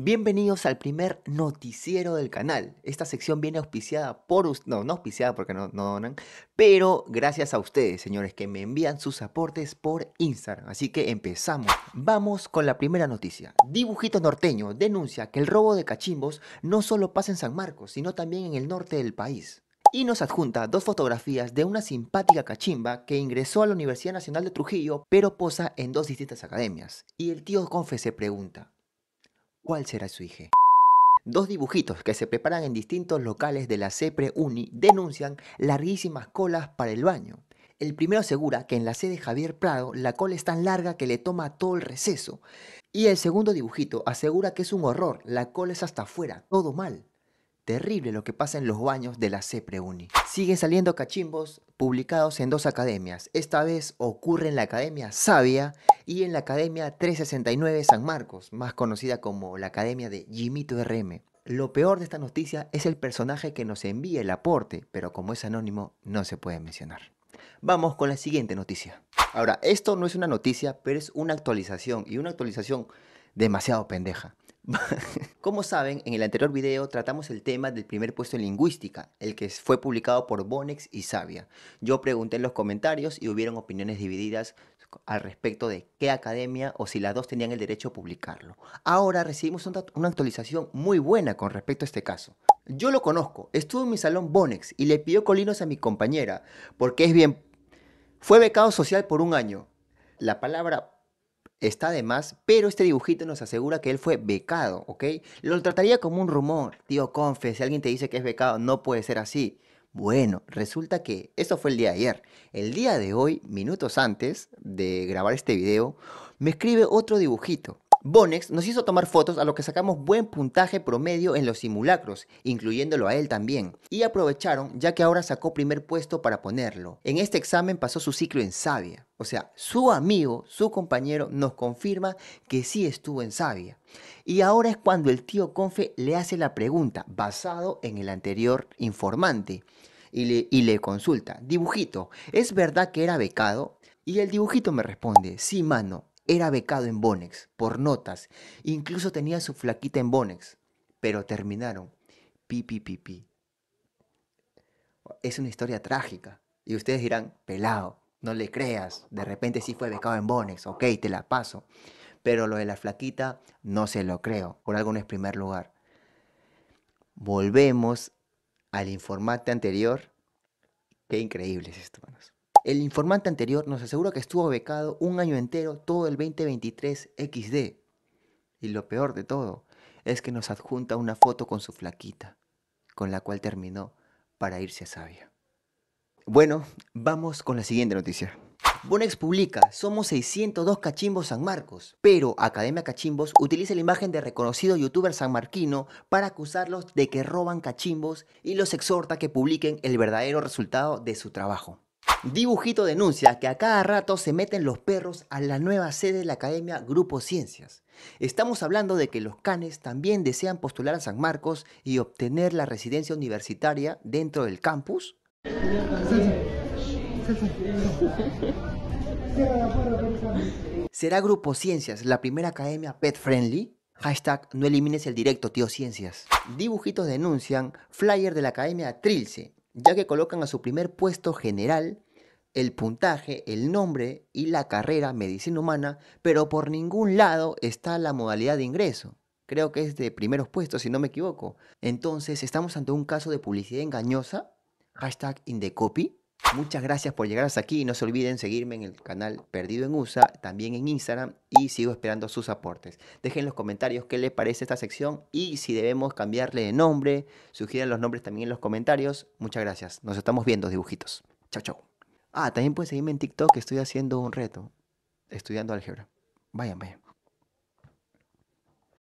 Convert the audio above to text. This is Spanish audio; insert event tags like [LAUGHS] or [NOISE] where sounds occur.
Bienvenidos al primer noticiero del canal. Esta sección viene auspiciada por no, no auspiciada porque no, no, donan, pero gracias a ustedes, señores, que me envían sus aportes por Instagram. Así que empezamos. Vamos con la primera noticia. Dibujito Norteño denuncia que el robo de cachimbos no solo pasa en San Marcos, sino también en el norte del país y nos adjunta dos fotografías de una simpática cachimba que ingresó a la Universidad Nacional de Trujillo, pero posa en dos distintas academias. Y el tío Confe se pregunta, cuál será su hija. Dos dibujitos que se preparan en distintos locales de la CEPRE UNI denuncian larguísimas colas para el baño. El primero asegura que en la sede Javier Prado la cola es tan larga que le toma todo el receso. Y el segundo dibujito asegura que es un horror, la cola es hasta afuera, todo mal. Terrible lo que pasa en los baños de la CEPREUNI. Siguen saliendo cachimbos publicados en dos academias. Esta vez ocurre en la Academia Sabia y en la Academia 369 San Marcos, más conocida como la Academia de Jimito RM. Lo peor de esta noticia es el personaje que nos envía el aporte, pero como es anónimo no se puede mencionar. Vamos con la siguiente noticia. Ahora, esto no es una noticia, pero es una actualización y una actualización demasiado pendeja. [LAUGHS] Como saben, en el anterior video tratamos el tema del primer puesto en lingüística, el que fue publicado por Bonex y Sabia. Yo pregunté en los comentarios y hubieron opiniones divididas al respecto de qué academia o si las dos tenían el derecho a publicarlo. Ahora recibimos una actualización muy buena con respecto a este caso. Yo lo conozco, estuvo en mi salón Bonex y le pidió colinos a mi compañera, porque es bien... Fue becado social por un año. La palabra está de más, pero este dibujito nos asegura que él fue becado, ¿ok? Lo trataría como un rumor, tío confes, si alguien te dice que es becado, no puede ser así. Bueno, resulta que eso fue el día de ayer. El día de hoy, minutos antes de grabar este video, me escribe otro dibujito. Bonex nos hizo tomar fotos a lo que sacamos buen puntaje promedio en los simulacros, incluyéndolo a él también, y aprovecharon ya que ahora sacó primer puesto para ponerlo. En este examen pasó su ciclo en Sabia, o sea, su amigo, su compañero nos confirma que sí estuvo en Sabia. Y ahora es cuando el tío Confe le hace la pregunta, basado en el anterior informante, y y le consulta, dibujito, ¿es verdad que era becado? Y el dibujito me responde, sí, mano, era becado en Bonex por notas, incluso tenía su flaquita en Bonex, pero terminaron pi pi pi pi. Es una historia trágica y ustedes dirán, pelado, no le creas, de repente sí fue becado en Bonex, ok, te la paso. Pero lo de la flaquita no se lo creo, por algo no es primer lugar. Volvemos al informate anterior. Qué increíble es esto, hermanos. El informante anterior nos asegura que estuvo becado un año entero todo el 2023 XD. Y lo peor de todo es que nos adjunta una foto con su flaquita, con la cual terminó para irse a Sabia. Bueno, vamos con la siguiente noticia. Bonex publica, somos 602 cachimbos San Marcos, pero Academia Cachimbos utiliza la imagen de reconocido youtuber sanmarquino para acusarlos de que roban cachimbos y los exhorta que publiquen el verdadero resultado de su trabajo. Dibujito denuncia que a cada rato se meten los perros a la nueva sede de la Academia Grupo Ciencias. Estamos hablando de que los canes también desean postular a San Marcos y obtener la residencia universitaria dentro del campus. ¿Será Grupo Ciencias la primera academia pet friendly? Hashtag no elimines el directo, tío Ciencias. Dibujitos denuncian flyer de la academia Trilce, ya que colocan a su primer puesto general el puntaje, el nombre y la carrera medicina humana, pero por ningún lado está la modalidad de ingreso. Creo que es de primeros puestos, si no me equivoco. Entonces, estamos ante un caso de publicidad engañosa. Hashtag Indecopy. Muchas gracias por llegar hasta aquí no se olviden seguirme en el canal Perdido en USA, también en Instagram y sigo esperando sus aportes. Dejen en los comentarios qué les parece esta sección y si debemos cambiarle de nombre, sugieran los nombres también en los comentarios. Muchas gracias. Nos estamos viendo, dibujitos. Chao, chao. Ah, también puedes seguirme en TikTok, estoy haciendo un reto, estudiando álgebra. Vayan, vayan.